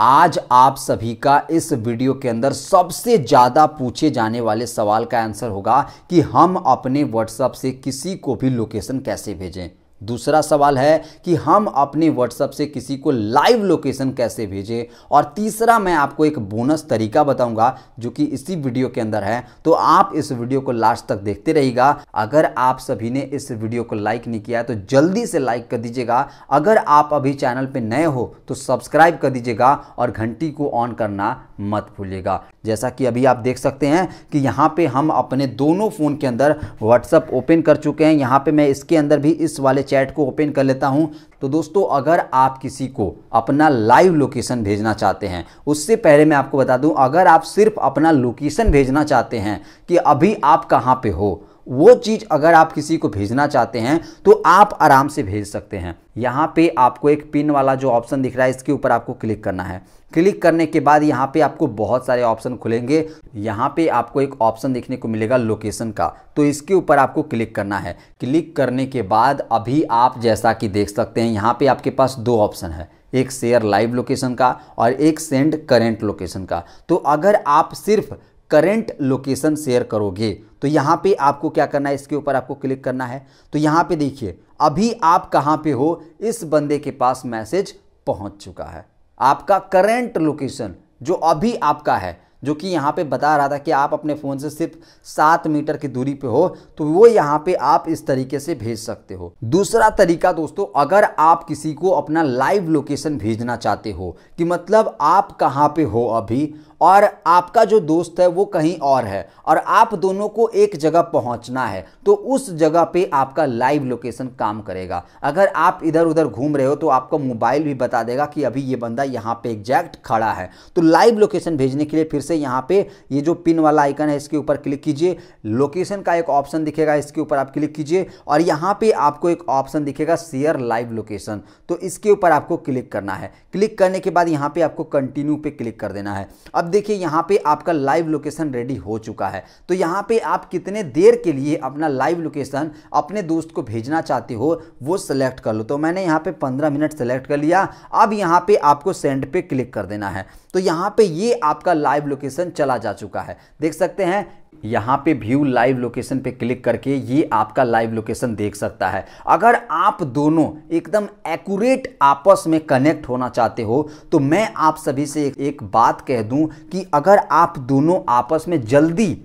आज आप सभी का इस वीडियो के अंदर सबसे ज़्यादा पूछे जाने वाले सवाल का आंसर होगा कि हम अपने व्हाट्सएप से किसी को भी लोकेशन कैसे भेजें दूसरा सवाल है कि हम अपने व्हाट्सएप से किसी को लाइव लोकेशन कैसे भेजें और तीसरा मैं आपको एक बोनस तरीका बताऊंगा जो कि इसी वीडियो के अंदर है तो आप इस वीडियो को लास्ट तक देखते रहिएगा अगर आप सभी ने इस वीडियो को लाइक नहीं किया तो जल्दी से लाइक कर दीजिएगा अगर आप अभी चैनल पर नए हो तो सब्सक्राइब कर दीजिएगा और घंटी को ऑन करना मत भूलिएगा जैसा कि अभी आप देख सकते हैं कि यहाँ पर हम अपने दोनों फ़ोन के अंदर व्हाट्सअप ओपन कर चुके हैं यहाँ पर मैं इसके अंदर भी इस वाले चैट को ओपन कर लेता हूं तो दोस्तों अगर आप किसी को अपना लाइव लोकेशन भेजना चाहते हैं उससे पहले मैं आपको बता दूं अगर आप सिर्फ अपना लोकेशन भेजना चाहते हैं कि अभी आप कहां पे हो वो चीज़ अगर आप किसी को भेजना चाहते हैं तो आप आराम से भेज सकते हैं यहाँ पे आपको एक पिन वाला जो ऑप्शन दिख रहा है इसके ऊपर आपको क्लिक करना है क्लिक करने के बाद यहाँ पे आपको बहुत सारे ऑप्शन खुलेंगे यहाँ पे आपको एक ऑप्शन देखने को मिलेगा लोकेशन का तो इसके ऊपर आपको क्लिक करना है क्लिक करने के बाद अभी आप जैसा कि देख सकते हैं यहाँ पे आपके पास दो ऑप्शन है एक शेयर लाइव लोकेशन का और एक सेंड करेंट लोकेशन का तो अगर आप सिर्फ करेंट लोकेशन शेयर करोगे तो यहाँ पे आपको क्या करना है इसके ऊपर आपको क्लिक करना है तो यहाँ पे देखिए अभी आप कहाँ पे हो इस बंदे के पास मैसेज पहुँच चुका है आपका करेंट लोकेशन जो अभी आपका है जो कि यहाँ पे बता रहा था कि आप अपने फ़ोन से सिर्फ सात मीटर की दूरी पे हो तो वो यहाँ पे आप इस तरीके से भेज सकते हो दूसरा तरीका दोस्तों अगर आप किसी को अपना लाइव लोकेशन भेजना चाहते हो कि मतलब आप कहाँ पे हो अभी और आपका जो दोस्त है वो कहीं और है और आप दोनों को एक जगह पहुंचना है तो उस जगह पे आपका लाइव लोकेशन काम करेगा अगर आप इधर उधर घूम रहे हो तो आपका मोबाइल भी बता देगा कि अभी ये बंदा यहाँ पे एग्जैक्ट खड़ा है तो लाइव लोकेशन भेजने के लिए फिर से यहाँ पे ये जो पिन वाला आइकन है इसके ऊपर क्लिक कीजिए लोकेशन का एक ऑप्शन दिखेगा इसके ऊपर आप क्लिक कीजिए और यहाँ पे आपको एक ऑप्शन दिखेगा शेयर लाइव लोकेशन तो इसके ऊपर आपको क्लिक करना है क्लिक करने के बाद यहाँ पे आपको कंटिन्यू पर क्लिक कर देना है अब अब देखिए यहाँ पे आपका लाइव लोकेशन रेडी हो चुका है तो यहाँ पे आप कितने देर के लिए अपना लाइव लोकेशन अपने दोस्त को भेजना चाहते हो वो सिलेक्ट कर लो तो मैंने यहाँ पे 15 मिनट सेलेक्ट कर लिया अब यहाँ पे आपको सेंड पे क्लिक कर देना है तो यहाँ पे ये आपका लाइव लोकेशन चला जा चुका है देख सकते हैं यहाँ पे व्यू लाइव लोकेशन पे क्लिक करके ये आपका लाइव लोकेशन देख सकता है अगर आप दोनों एकदम एक्यूरेट आपस में कनेक्ट होना चाहते हो तो मैं आप सभी से एक, एक बात कह दूं कि अगर आप दोनों आपस में जल्दी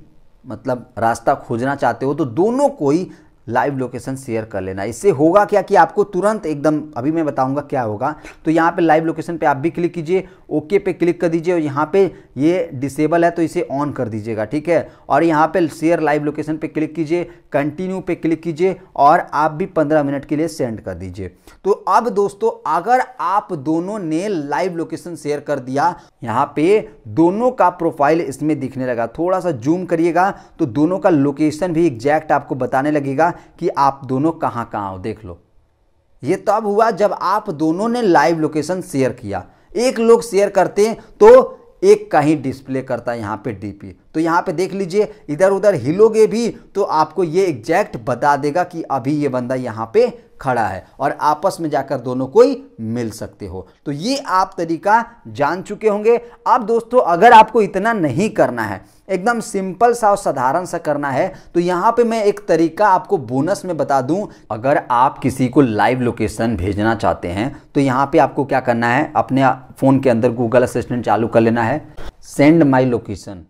मतलब रास्ता खोजना चाहते हो तो दोनों कोई लाइव लोकेशन शेयर कर लेना इससे होगा क्या कि आपको तुरंत एकदम अभी मैं बताऊंगा क्या होगा तो यहाँ पे लाइव लोकेशन पे आप भी क्लिक कीजिए ओके पे क्लिक कर दीजिए और यहाँ पे ये डिसेबल है तो इसे ऑन कर दीजिएगा ठीक है और यहाँ पे शेयर लाइव लोकेशन पे क्लिक कीजिए कंटिन्यू पे क्लिक कीजिए और आप भी पंद्रह मिनट के लिए सेंड कर दीजिए तो अब दोस्तों अगर आप दोनों ने लाइव लोकेशन शेयर कर दिया यहाँ पे दोनों का प्रोफाइल इसमें दिखने लगा थोड़ा सा जूम करिएगा तो दोनों का लोकेशन भी एग्जैक्ट आपको बताने लगेगा कि आप दोनों कहाँ कहाँ हो देख लो ये तब तो हुआ जब आप दोनों ने लाइव लोकेशन शेयर किया एक लोग शेयर करते हैं तो एक कहीं डिस्प्ले करता है यहाँ पे डीपी तो यहाँ पे देख लीजिए इधर उधर हिलोगे भी तो आपको ये एग्जैक्ट बता देगा कि अभी ये बंदा यहाँ पे खड़ा है और आपस में जाकर दोनों ही मिल सकते हो तो ये आप तरीका जान चुके होंगे अब दोस्तों अगर आपको इतना नहीं करना है एकदम सिंपल सा और साधारण सा करना है तो यहाँ पे मैं एक तरीका आपको बोनस में बता दूं अगर आप किसी को लाइव लोकेशन भेजना चाहते हैं तो यहाँ पे आपको क्या करना है अपने फ़ोन के अंदर गूगल असिस्टेंट चालू कर लेना है सेंड माई लोकेशन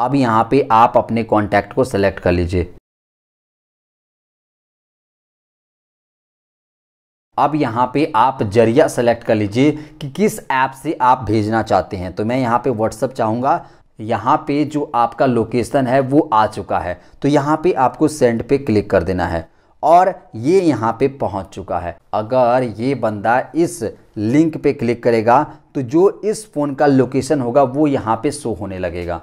अब यहाँ पे आप अपने कॉन्टैक्ट को सेलेक्ट कर लीजिए अब यहाँ पे आप जरिया सेलेक्ट कर लीजिए कि किस ऐप से आप भेजना चाहते हैं तो मैं यहाँ पे व्हाट्सअप चाहूँगा यहाँ पे जो आपका लोकेशन है वो आ चुका है तो यहाँ पे आपको सेंड पे क्लिक कर देना है और ये यहाँ पे पहुँच चुका है अगर ये बंदा इस लिंक पे क्लिक करेगा तो जो इस फ़ोन का लोकेशन होगा वो यहाँ पे शो होने लगेगा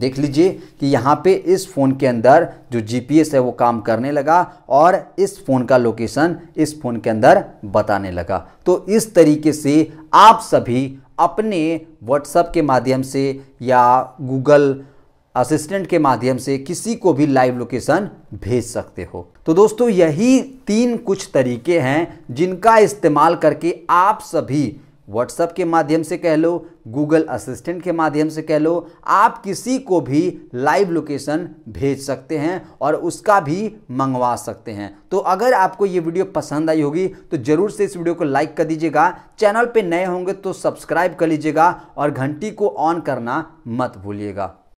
देख लीजिए कि यहाँ पे इस फ़ोन के अंदर जो जीपीएस है वो काम करने लगा और इस फ़ोन का लोकेशन इस फ़ोन के अंदर बताने लगा तो इस तरीके से आप सभी अपने व्हाट्सएप के माध्यम से या गूगल असिस्टेंट के माध्यम से किसी को भी लाइव लोकेशन भेज सकते हो तो दोस्तों यही तीन कुछ तरीके हैं जिनका इस्तेमाल करके आप सभी व्हाट्सएप के माध्यम से कह लो गूगल असिस्टेंट के माध्यम से कह लो आप किसी को भी लाइव लोकेशन भेज सकते हैं और उसका भी मंगवा सकते हैं तो अगर आपको ये वीडियो पसंद आई होगी तो ज़रूर से इस वीडियो को लाइक कर दीजिएगा चैनल पे नए होंगे तो सब्सक्राइब कर लीजिएगा और घंटी को ऑन करना मत भूलिएगा